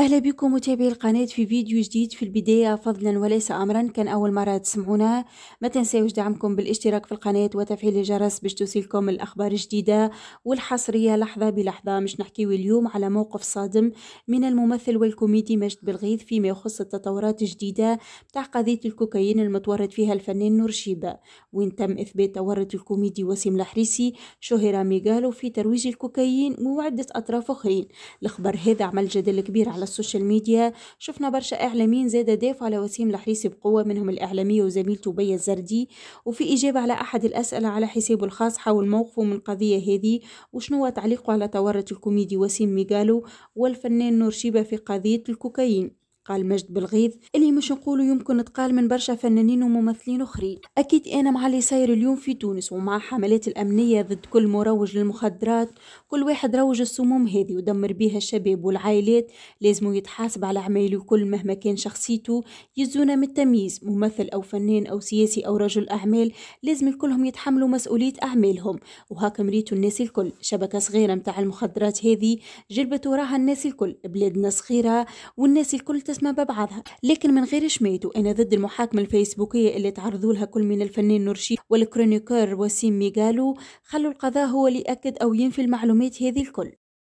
أهلا بكم متابعي القناة في فيديو جديد في البداية فضلا وليس أمرا كان أول مرة تسمعونا ما تنساوش دعمكم بالاشتراك في القناة وتفعيل الجرس باش توصلكم الأخبار الجديدة والحصرية لحظة بلحظة مش نحكيو اليوم على موقف صادم من الممثل والكوميدي مجد بلغيث فيما يخص التطورات الجديدة بتاع قضية الكوكايين المتورط فيها الفنان نور شيبة وين تم إثبات تورط الكوميدي وسيم الحريسي شهر ميغالو في ترويج الكوكايين وعدة أطراف أخرين الخبر هذا عمل جدل كبير على السوشيال ميديا شفنا برشا إعلاميين زاد ضافوا على وسيم الحريسي بقوة منهم الإعلامية وزميلته بيا الزردي وفي إجابة على أحد الأسئلة على حسابه الخاص حول موقفه من القضية هذه وشنو تعليقه على تورط الكوميدي وسيم ميغالو والفنان نور شيبة في قضية الكوكايين قال مجد بالغيظ اللي مش نقولوا يمكن تقال من برشا فنانين وممثلين اخرين اكيد انا مع اللي صاير اليوم في تونس ومع حملات الامنيه ضد كل مروج للمخدرات كل واحد روج السموم هذه ودمر بيها الشباب والعائلات لازم يتحاسب على عمله كل مهما كان شخصيته يزونا من التمييز ممثل او فنان او سياسي او رجل اعمال لازم كلهم يتحملوا مسؤوليه اعمالهم وهاك مريتو الناس الكل شبكه صغيره متاع المخدرات هذه جلبت وراها الناس الكل بلادنا صغيره والناس الكل تسمع ببعضها لكن من غير شميتو أنا ضد المحاكمة الفيسبوكية اللي تعرضوا لها كل من الفنان نورشي والكرونيكور وسيم ميغالو خلوا القضاء هو اللي يأكد أو ينفي المعلومات هذه الكل